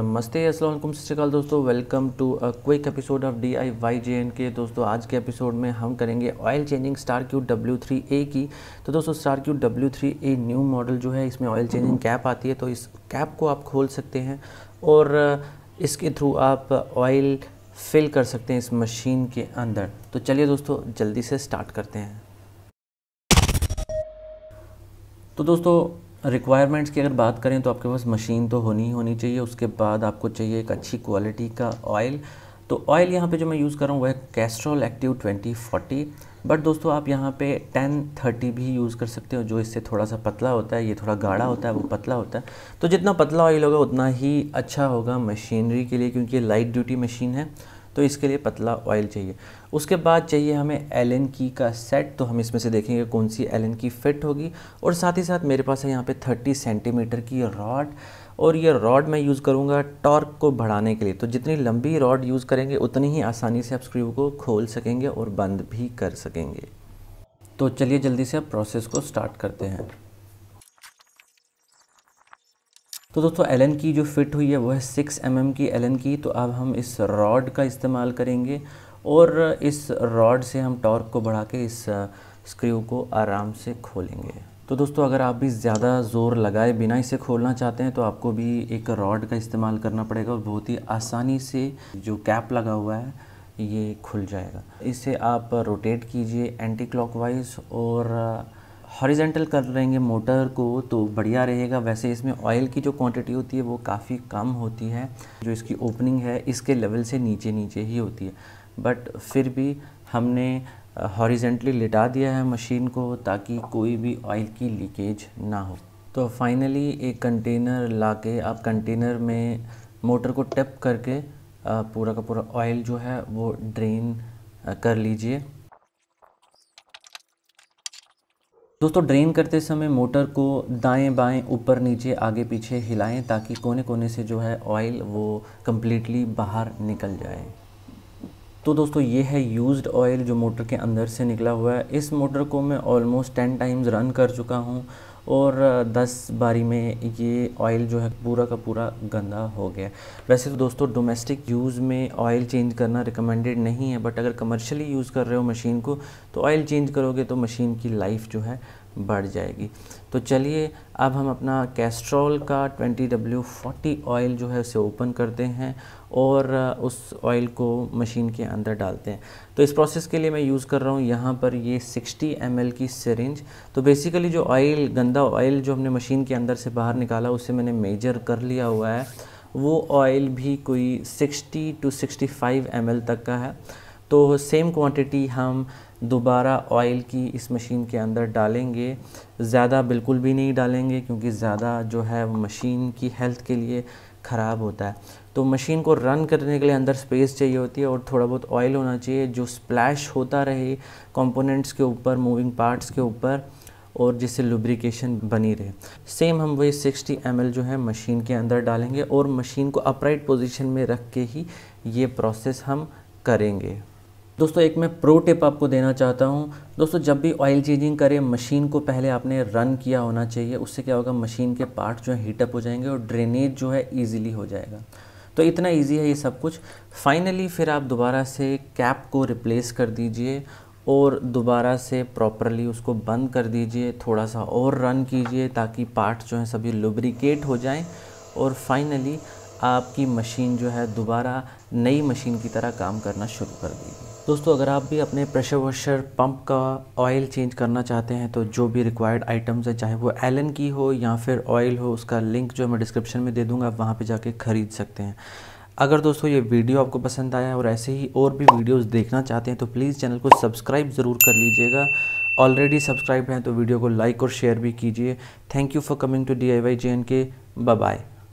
नमस्ते असलम सत्याकाल दोस्तों welcome to a quick episode of D I Y J N K दोस्तों आज के एपिसोड में हम करेंगे oil changing star Q W three A की तो दोस्तों star Q W three A new model जो है इसमें ऑयल चेंजिंग कैप आती है तो इस कैप को आप खोल सकते हैं और इसके थ्रू आप ऑयल फिल कर सकते हैं इस मशीन के अंदर तो चलिए दोस्तों जल्दी से स्टार्ट करते हैं तो दोस्तों रिक्वायरमेंट्स की अगर बात करें तो आपके पास मशीन तो होनी ही होनी चाहिए उसके बाद आपको चाहिए एक अच्छी क्वालिटी का ऑयल तो ऑयल यहाँ पे जो मैं यूज़ कर रहा हूँ वह है कैस्ट्रोल एक्टिव 2040 बट दोस्तों आप यहाँ पे 1030 भी यूज़ कर सकते हो जो इससे थोड़ा सा पतला होता है ये थोड़ा गाढ़ा होता है वो पतला होता है तो जितना पतला ऑयल होगा उतना ही अच्छा होगा मशीनरी के लिए क्योंकि लाइट ड्यूटी मशीन है तो इसके लिए पतला ऑयल चाहिए उसके बाद चाहिए हमें एल की का सेट तो हम इसमें से देखेंगे कौन सी एल की फिट होगी और साथ ही साथ मेरे पास है यहाँ पे 30 सेंटीमीटर की रॉड और ये रॉड मैं यूज़ करूँगा टॉर्क को बढ़ाने के लिए तो जितनी लंबी रॉड यूज़ करेंगे उतनी ही आसानी से आप स्क्रू को खोल सकेंगे और बंद भी कर सकेंगे तो चलिए जल्दी से आप प्रोसेस को स्टार्ट करते हैं तो दोस्तों एलन की जो फिट हुई है वो है सिक्स एम mm की एलन की तो अब हम इस रॉड का इस्तेमाल करेंगे और इस रॉड से हम टॉर्क को बढ़ा के इस स्क्रू को आराम से खोलेंगे तो दोस्तों अगर आप भी ज़्यादा ज़ोर लगाए बिना इसे खोलना चाहते हैं तो आपको भी एक रॉड का इस्तेमाल करना पड़ेगा और बहुत ही आसानी से जो कैप लगा हुआ है ये खुल जाएगा इसे आप रोटेट कीजिए एंटी क्लॉकवाइज और हॉरिजेंटल कर लेंगे मोटर को तो बढ़िया रहेगा वैसे इसमें ऑयल की जो क्वांटिटी होती है वो काफ़ी कम होती है जो इसकी ओपनिंग है इसके लेवल से नीचे नीचे ही होती है बट फिर भी हमने हॉरिजेंटली लिटा दिया है मशीन को ताकि कोई भी ऑयल की लीकेज ना हो तो फाइनली एक कंटेनर ला के आप कंटेनर में मोटर को टप करके पूरा का पूरा ऑयल जो है वो ड्रेन कर लीजिए दोस्तों ड्रेन करते समय मोटर को दाएं बाएं ऊपर नीचे आगे पीछे हिलाएं ताकि कोने कोने से जो है ऑयल वो कम्प्लीटली बाहर निकल जाए तो दोस्तों ये है यूज्ड ऑयल जो मोटर के अंदर से निकला हुआ है इस मोटर को मैं ऑलमोस्ट टेन टाइम्स रन कर चुका हूँ और दस बारी में ये ऑयल जो है पूरा का पूरा गंदा हो गया वैसे तो दोस्तों डोमेस्टिक यूज़ में ऑयल चेंज करना रिकमेंडेड नहीं है बट अगर कमर्शियली यूज़ कर रहे हो मशीन को तो ऑयल चेंज करोगे तो मशीन की लाइफ जो है बढ़ जाएगी तो चलिए अब हम अपना कैस्ट्रॉल का 20W40 ऑयल जो है उसे ओपन करते हैं और उस ऑयल को मशीन के अंदर डालते हैं तो इस प्रोसेस के लिए मैं यूज़ कर रहा हूँ यहाँ पर ये 60 एम की सिरिंज तो बेसिकली जो ऑयल गंदा ऑयल जो हमने मशीन के अंदर से बाहर निकाला उसे मैंने मेजर कर लिया हुआ है वो ऑयल भी कोई 60 टू 65 एम तक का है तो सेम क्वांटिटी हम दोबारा ऑयल की इस मशीन के अंदर डालेंगे ज़्यादा बिल्कुल भी नहीं डालेंगे क्योंकि ज़्यादा जो है वो मशीन की हेल्थ के लिए ख़राब होता है तो मशीन को रन करने के लिए अंदर स्पेस चाहिए होती है और थोड़ा बहुत ऑयल होना चाहिए जो स्प्लैश होता रहे कंपोनेंट्स के ऊपर मूविंग पार्ट्स के ऊपर और जिससे लुब्रिकेशन बनी रहे सेम हम वही 60 एम जो है मशीन के अंदर डालेंगे और मशीन को अपराइट पोजिशन में रख के ही ये प्रोसेस हम करेंगे दोस्तों एक मैं प्रो टिप आपको देना चाहता हूँ दोस्तों जब भी ऑयल चेंजिंग करें मशीन को पहले आपने रन किया होना चाहिए उससे क्या होगा मशीन के पार्ट जो है हीटअप हो जाएंगे और ड्रेनेज जो है ईजिली हो जाएगा तो इतना ईजी है ये सब कुछ फाइनली फिर आप दोबारा से कैप को रिप्लेस कर दीजिए और दोबारा से प्रॉपरली उसको बंद कर दीजिए थोड़ा सा और रन कीजिए ताकि पार्ट जो है सभी लुब्रिकेट हो जाएं और फाइनली आपकी मशीन जो है दोबारा नई मशीन की तरह काम करना शुरू कर दीजिए दोस्तों अगर आप भी अपने प्रेशर वॉशर पंप का ऑयल चेंज करना चाहते हैं तो जो भी रिक्वायर्ड आइटम्स हैं चाहे वो एलन की हो या फिर ऑयल हो उसका लिंक जो मैं डिस्क्रिप्शन में दे दूंगा आप वहाँ पर जाके ख़रीद सकते हैं अगर दोस्तों ये वीडियो आपको पसंद आया और ऐसे ही और भी वीडियोस देखना चाहते हैं तो प्लीज़ चैनल को सब्सक्राइब ज़रूर कर लीजिएगा ऑलरेडी सब्सक्राइब हैं तो वीडियो को लाइक और शेयर भी कीजिए thank you for coming to D I Y J N K bye